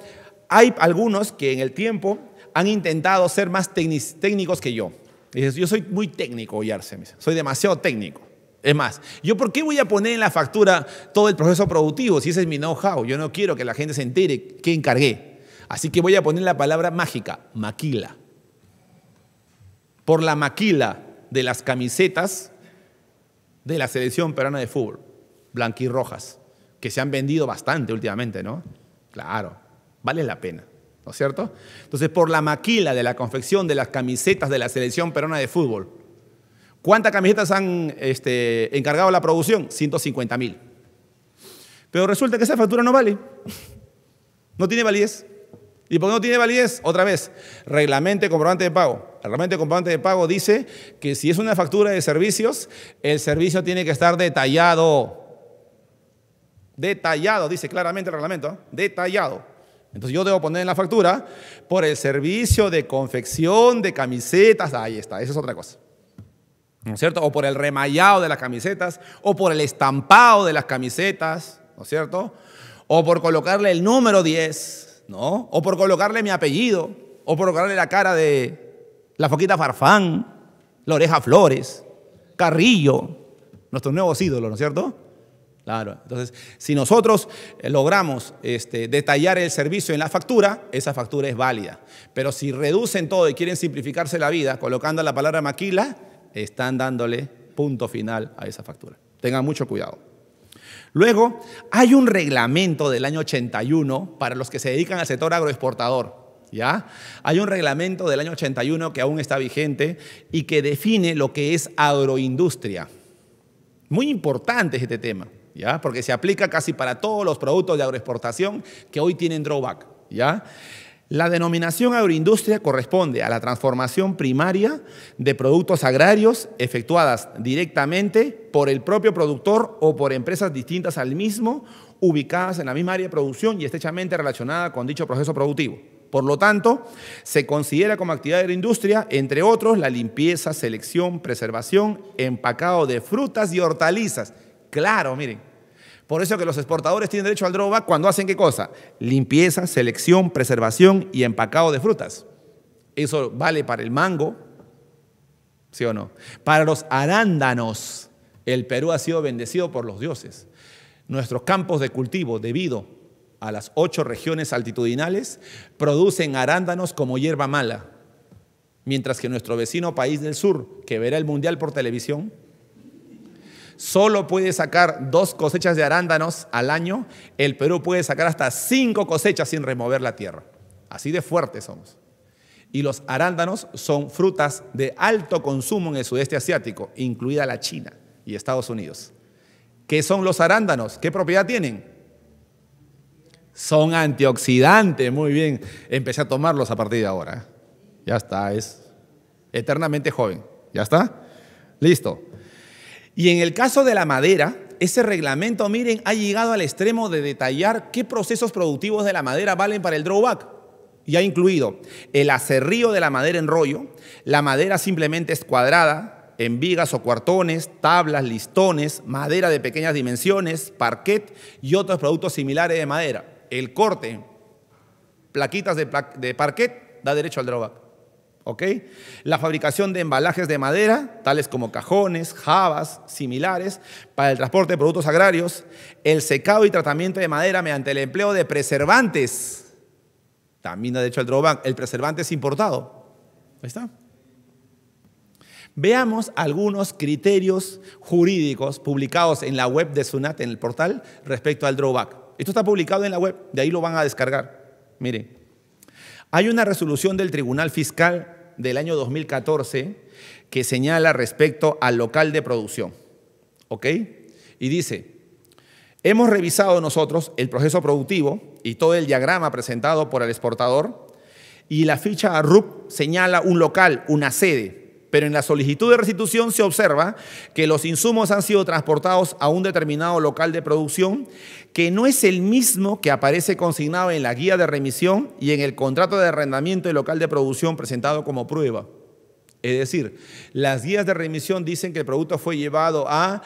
hay algunos que en el tiempo han intentado ser más técnicos que yo. Dices, yo soy muy técnico, Yarse, soy demasiado técnico. Es más, ¿yo por qué voy a poner en la factura todo el proceso productivo si ese es mi know-how? Yo no quiero que la gente se entere qué encargué. Así que voy a poner la palabra mágica, maquila. Por la maquila de las camisetas de la selección peruana de fútbol, blanquirrojas, que se han vendido bastante últimamente, ¿no? Claro, vale la pena, ¿no es cierto? Entonces, por la maquila de la confección de las camisetas de la selección peruana de fútbol, ¿Cuántas camisetas han este, encargado la producción? 150 mil. Pero resulta que esa factura no vale. No tiene validez. ¿Y por qué no tiene validez? Otra vez, reglamento de comprobante de pago. El reglamento de comprobante de pago dice que si es una factura de servicios, el servicio tiene que estar detallado. Detallado, dice claramente el reglamento. ¿eh? Detallado. Entonces yo debo poner en la factura por el servicio de confección de camisetas. Ahí está, esa es otra cosa. ¿no es cierto? O por el remallado de las camisetas, o por el estampado de las camisetas, ¿no es cierto? O por colocarle el número 10, ¿no? O por colocarle mi apellido, o por colocarle la cara de la foquita Farfán, la oreja Flores, Carrillo, nuestro nuevo ídolos, ¿no es cierto? Claro, entonces, si nosotros eh, logramos este, detallar el servicio en la factura, esa factura es válida. Pero si reducen todo y quieren simplificarse la vida colocando la palabra maquila, están dándole punto final a esa factura. Tengan mucho cuidado. Luego, hay un reglamento del año 81 para los que se dedican al sector agroexportador. ¿Ya? Hay un reglamento del año 81 que aún está vigente y que define lo que es agroindustria. Muy importante es este tema, ¿ya? Porque se aplica casi para todos los productos de agroexportación que hoy tienen drawback, ¿ya? La denominación agroindustria corresponde a la transformación primaria de productos agrarios efectuadas directamente por el propio productor o por empresas distintas al mismo, ubicadas en la misma área de producción y estrechamente relacionada con dicho proceso productivo. Por lo tanto, se considera como actividad de entre otros, la limpieza, selección, preservación, empacado de frutas y hortalizas. Claro, miren, por eso que los exportadores tienen derecho al droga cuando hacen qué cosa? Limpieza, selección, preservación y empacado de frutas. Eso vale para el mango, ¿sí o no? Para los arándanos, el Perú ha sido bendecido por los dioses. Nuestros campos de cultivo, debido a las ocho regiones altitudinales, producen arándanos como hierba mala. Mientras que nuestro vecino país del sur, que verá el mundial por televisión, solo puede sacar dos cosechas de arándanos al año, el Perú puede sacar hasta cinco cosechas sin remover la tierra. Así de fuertes somos. Y los arándanos son frutas de alto consumo en el sudeste asiático, incluida la China y Estados Unidos. ¿Qué son los arándanos? ¿Qué propiedad tienen? Son antioxidantes. Muy bien, empecé a tomarlos a partir de ahora. Ya está, es eternamente joven. ¿Ya está? Listo. Y en el caso de la madera, ese reglamento, miren, ha llegado al extremo de detallar qué procesos productivos de la madera valen para el drawback. Y ha incluido el acerrío de la madera en rollo, la madera simplemente es cuadrada, en vigas o cuartones, tablas, listones, madera de pequeñas dimensiones, parquet y otros productos similares de madera. El corte, plaquitas de, de parquet, da derecho al drawback. La fabricación de embalajes de madera, tales como cajones, jabas, similares, para el transporte de productos agrarios, el secado y tratamiento de madera mediante el empleo de preservantes. También ha dicho el drawback, el preservante es importado. Ahí está. Veamos algunos criterios jurídicos publicados en la web de SUNAT, en el portal, respecto al drawback. Esto está publicado en la web, de ahí lo van a descargar. Miren, hay una resolución del Tribunal Fiscal del año 2014 que señala respecto al local de producción. ¿Ok? Y dice, hemos revisado nosotros el proceso productivo y todo el diagrama presentado por el exportador y la ficha RUP señala un local, una sede pero en la solicitud de restitución se observa que los insumos han sido transportados a un determinado local de producción que no es el mismo que aparece consignado en la guía de remisión y en el contrato de arrendamiento del local de producción presentado como prueba. Es decir, las guías de remisión dicen que el producto fue llevado a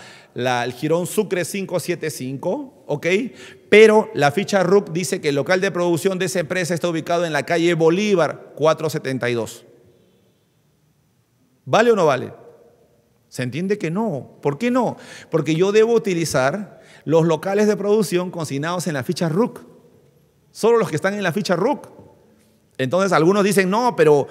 Girón Sucre 575, ¿ok? Pero la ficha RUC dice que el local de producción de esa empresa está ubicado en la calle Bolívar 472. ¿Vale o no vale? Se entiende que no. ¿Por qué no? Porque yo debo utilizar los locales de producción consignados en la ficha RUC. Solo los que están en la ficha RUC. Entonces algunos dicen, no, pero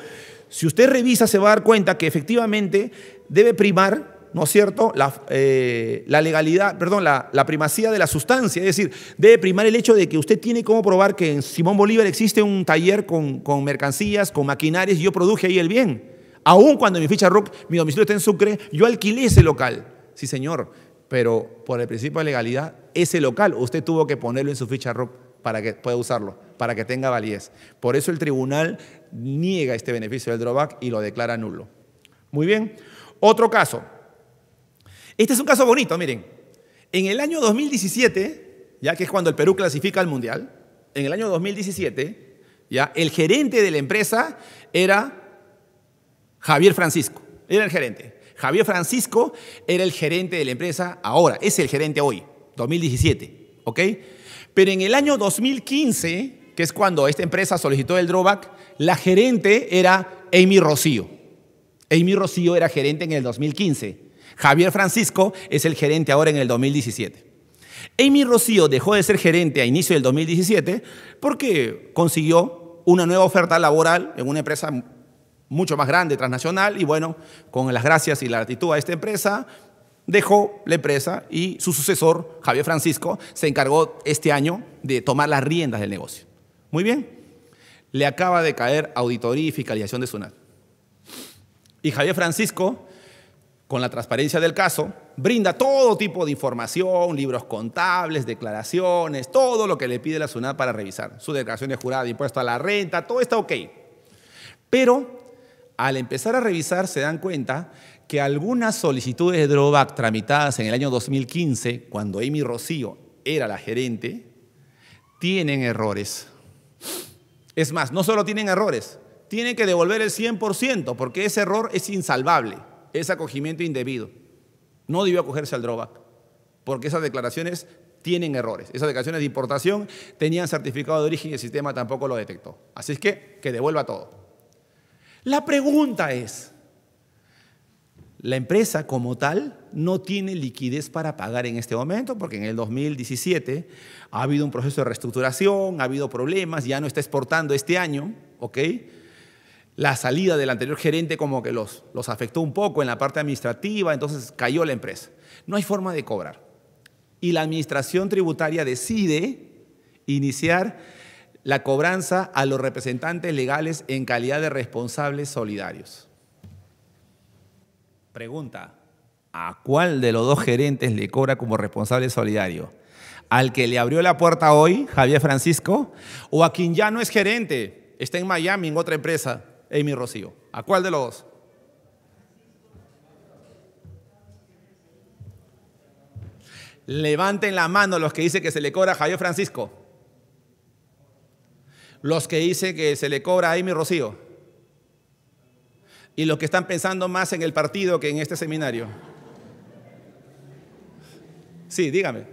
si usted revisa se va a dar cuenta que efectivamente debe primar, ¿no es cierto?, la, eh, legalidad, perdón, la, primacía de la sustancia. Es decir, debe primar el hecho de que usted tiene cómo probar que en Simón Bolívar existe un taller con, con mercancías, con maquinarias y yo produje ahí el bien. Aún cuando mi ficha RUC, mi domicilio está en Sucre, yo alquilé ese local. Sí, señor, pero por el principio de legalidad, ese local usted tuvo que ponerlo en su ficha RUC para que pueda usarlo, para que tenga validez. Por eso el tribunal niega este beneficio del drawback y lo declara nulo. Muy bien. Otro caso. Este es un caso bonito, miren. En el año 2017, ya que es cuando el Perú clasifica al Mundial, en el año 2017, ya el gerente de la empresa era Javier Francisco, era el gerente. Javier Francisco era el gerente de la empresa ahora, es el gerente hoy, 2017, ¿ok? Pero en el año 2015, que es cuando esta empresa solicitó el drawback, la gerente era Amy Rocío. Amy Rocío era gerente en el 2015. Javier Francisco es el gerente ahora en el 2017. Amy Rocío dejó de ser gerente a inicio del 2017 porque consiguió una nueva oferta laboral en una empresa mucho más grande, transnacional, y bueno, con las gracias y la gratitud a esta empresa, dejó la empresa y su sucesor, Javier Francisco, se encargó este año de tomar las riendas del negocio. Muy bien, le acaba de caer auditoría y fiscalización de SUNAT. Y Javier Francisco, con la transparencia del caso, brinda todo tipo de información, libros contables, declaraciones, todo lo que le pide la SUNAT para revisar. Su declaración de jurada impuesto a la renta, todo está ok. Pero al empezar a revisar se dan cuenta que algunas solicitudes de drawback tramitadas en el año 2015, cuando Amy Rocío era la gerente, tienen errores. Es más, no solo tienen errores, tienen que devolver el 100% porque ese error es insalvable, es acogimiento indebido. No debió acogerse al drawback porque esas declaraciones tienen errores. Esas declaraciones de importación tenían certificado de origen y el sistema tampoco lo detectó. Así es que que devuelva todo. La pregunta es, la empresa como tal no tiene liquidez para pagar en este momento, porque en el 2017 ha habido un proceso de reestructuración, ha habido problemas, ya no está exportando este año, ¿ok? La salida del anterior gerente como que los, los afectó un poco en la parte administrativa, entonces cayó la empresa. No hay forma de cobrar. Y la administración tributaria decide iniciar la cobranza a los representantes legales en calidad de responsables solidarios. Pregunta, ¿a cuál de los dos gerentes le cobra como responsable solidario? ¿Al que le abrió la puerta hoy, Javier Francisco? ¿O a quien ya no es gerente? Está en Miami, en otra empresa, Amy Rocío. ¿A cuál de los dos? Levanten la mano los que dicen que se le cobra a Javier Francisco los que dice que se le cobra a Amy Rocío y los que están pensando más en el partido que en este seminario. Sí, dígame.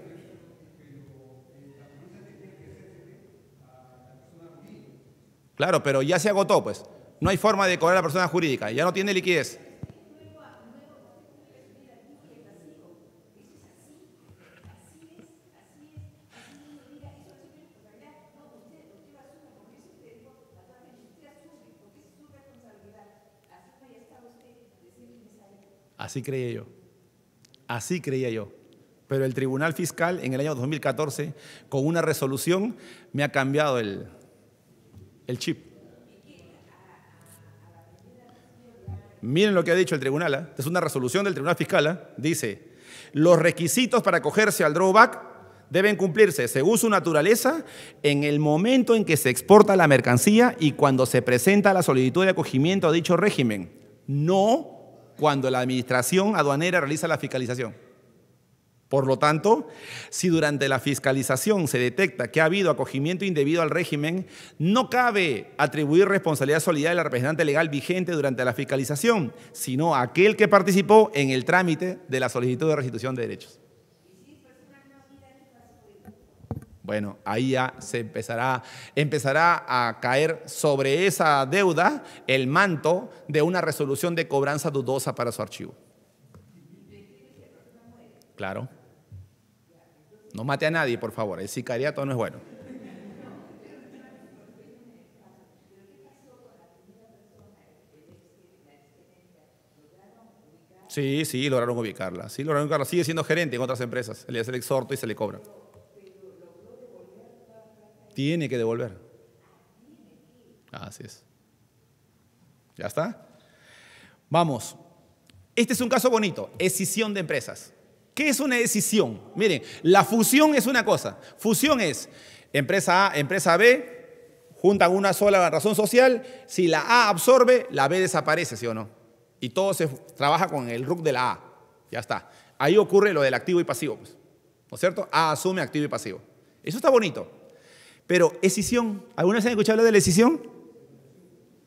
Claro, pero ya se agotó, pues. No hay forma de cobrar a la persona jurídica, ya no tiene liquidez. Así creía yo. Así creía yo. Pero el Tribunal Fiscal en el año 2014, con una resolución, me ha cambiado el, chip. Miren lo que ha dicho el tribunal. ¿ah? Es una resolución del tribunal fiscal. ¿ah? Dice, los requisitos para acogerse al drawback deben cumplirse según su naturaleza en el momento en que se exporta la mercancía y cuando se presenta la solicitud de acogimiento a dicho régimen. No cuando la administración aduanera realiza la fiscalización. Por lo tanto, si durante la fiscalización se detecta que ha habido acogimiento indebido al régimen, no cabe atribuir responsabilidad solidaria al representante legal vigente durante la fiscalización, sino a aquel que participó en el trámite de la solicitud de restitución de derechos. Bueno, ahí ya se empezará, empezará a caer sobre esa deuda el manto de una resolución de cobranza dudosa para su archivo. Claro. No mate a nadie, por favor. El sicariato no es bueno. Sí, sí, lograron ubicarla. Sí, lograron ubicarla. Sigue siendo gerente en otras empresas. le hace el exhorto y se le cobra tiene que devolver. Así es. ¿Ya está? Vamos. Este es un caso bonito, escisión de empresas. ¿Qué es una decisión Miren, la fusión es una cosa. Fusión es empresa A, empresa B, juntan una sola razón social, si la A absorbe, la B desaparece, ¿sí o no? Y todo se trabaja con el RUC de la A. Ya está. Ahí ocurre lo del activo y pasivo, pues. ¿no es cierto? A asume activo y pasivo. Eso está bonito. Pero escisión, ¿alguna vez han escuchado hablar de la escisión?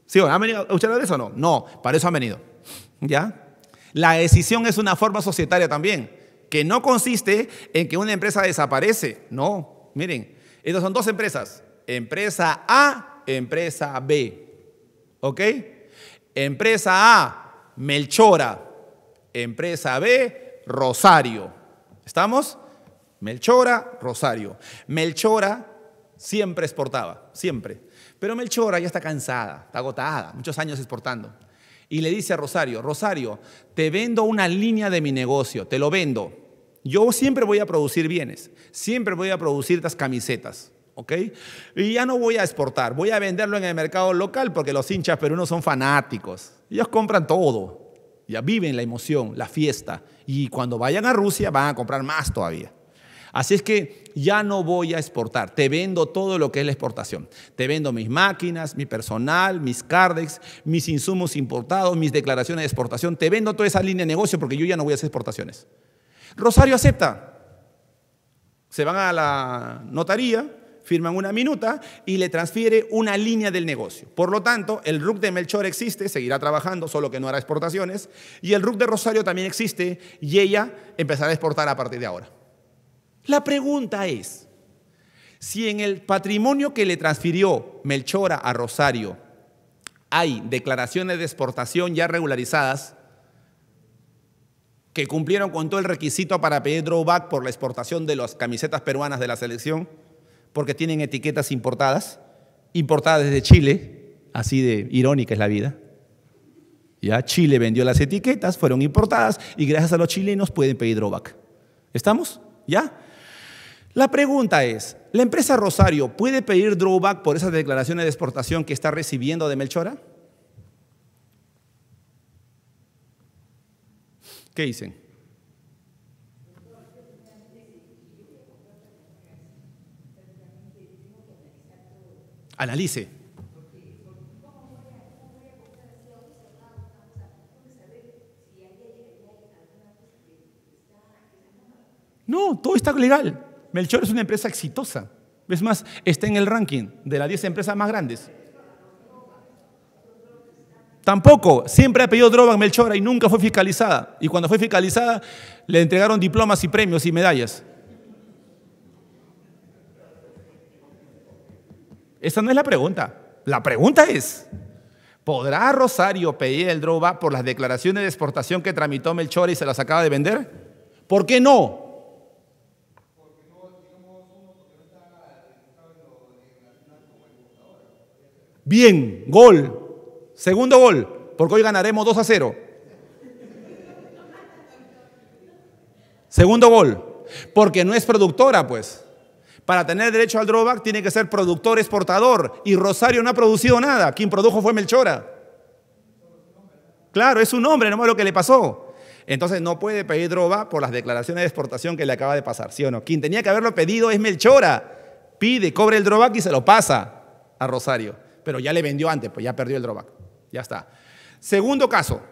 ¿Sí? ¿Han venido a escuchar de eso o no? No, para eso han venido. ¿Ya? La decisión es una forma societaria también, que no consiste en que una empresa desaparece. No, miren, estas son dos empresas, empresa A, empresa B. ¿Ok? Empresa A, Melchora. Empresa B, Rosario. ¿Estamos? Melchora, Rosario. Melchora Siempre exportaba, siempre. Pero Melchora ya está cansada, está agotada, muchos años exportando. Y le dice a Rosario, Rosario, te vendo una línea de mi negocio, te lo vendo. Yo siempre voy a producir bienes, siempre voy a producir estas camisetas, ¿ok? Y ya no voy a exportar, voy a venderlo en el mercado local porque los hinchas peruanos son fanáticos. Ellos compran todo, ya viven la emoción, la fiesta. Y cuando vayan a Rusia van a comprar más todavía. Así es que ya no voy a exportar, te vendo todo lo que es la exportación. Te vendo mis máquinas, mi personal, mis cardex, mis insumos importados, mis declaraciones de exportación, te vendo toda esa línea de negocio porque yo ya no voy a hacer exportaciones. Rosario acepta. Se van a la notaría, firman una minuta y le transfiere una línea del negocio. Por lo tanto, el RUC de Melchor existe, seguirá trabajando, solo que no hará exportaciones, y el RUC de Rosario también existe y ella empezará a exportar a partir de ahora. La pregunta es, si en el patrimonio que le transfirió Melchora a Rosario hay declaraciones de exportación ya regularizadas que cumplieron con todo el requisito para pedir drawback por la exportación de las camisetas peruanas de la selección, porque tienen etiquetas importadas, importadas desde Chile, así de irónica es la vida. Ya Chile vendió las etiquetas, fueron importadas y gracias a los chilenos pueden pedir drawback. ¿Estamos? ¿Ya? La pregunta es, ¿la empresa Rosario puede pedir drawback por esas declaraciones de exportación que está recibiendo de Melchora? ¿Qué dicen? Analice. No, todo está legal. Melchor es una empresa exitosa. Es más, está en el ranking de las 10 empresas más grandes. Tampoco, siempre ha pedido droga en Melchora y nunca fue fiscalizada. Y cuando fue fiscalizada, le entregaron diplomas y premios y medallas. Esa no es la pregunta. La pregunta es, ¿podrá Rosario pedir el droga por las declaraciones de exportación que tramitó Melchor y se las acaba de vender? ¿Por qué no? Bien, gol. Segundo gol, porque hoy ganaremos 2 a 0. Segundo gol, porque no es productora, pues. Para tener derecho al drawback tiene que ser productor, exportador. Y Rosario no ha producido nada. Quien produjo fue Melchora. Claro, es un hombre, es lo que le pasó. Entonces no puede pedir droga por las declaraciones de exportación que le acaba de pasar, ¿sí o no? Quien tenía que haberlo pedido es Melchora. Pide, cobre el droga y se lo pasa a Rosario pero ya le vendió antes, pues ya perdió el drawback. Ya está. Segundo caso,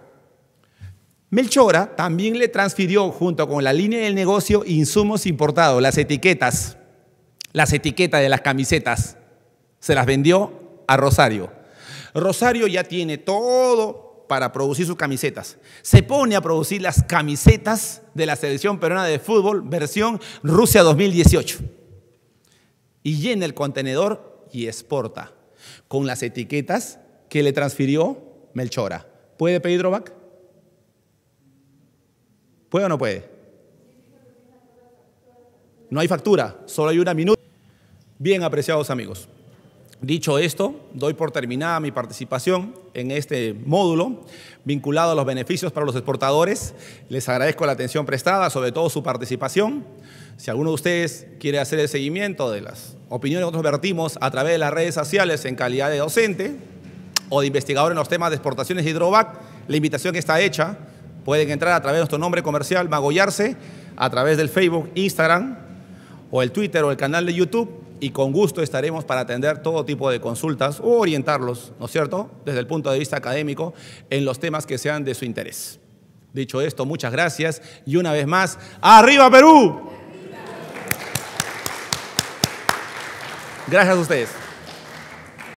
Melchora también le transfirió junto con la línea del negocio insumos importados, las etiquetas, las etiquetas de las camisetas, se las vendió a Rosario. Rosario ya tiene todo para producir sus camisetas. Se pone a producir las camisetas de la selección peruana de fútbol versión Rusia 2018. Y llena el contenedor y exporta con las etiquetas que le transfirió Melchora. ¿Puede pedir drawback? ¿Puede o no puede? No hay factura, solo hay una minuta. Bien, apreciados amigos. Dicho esto, doy por terminada mi participación en este módulo vinculado a los beneficios para los exportadores. Les agradezco la atención prestada, sobre todo su participación. Si alguno de ustedes quiere hacer el seguimiento de las opiniones que nosotros vertimos a través de las redes sociales en calidad de docente o de investigador en los temas de exportaciones de hidrovac, la invitación está hecha. Pueden entrar a través de nuestro nombre comercial, Magollarse, a través del Facebook, Instagram o el Twitter o el canal de YouTube y con gusto estaremos para atender todo tipo de consultas o orientarlos, ¿no es cierto?, desde el punto de vista académico en los temas que sean de su interés. Dicho esto, muchas gracias y una vez más, ¡Arriba Perú! Gracias a ustedes.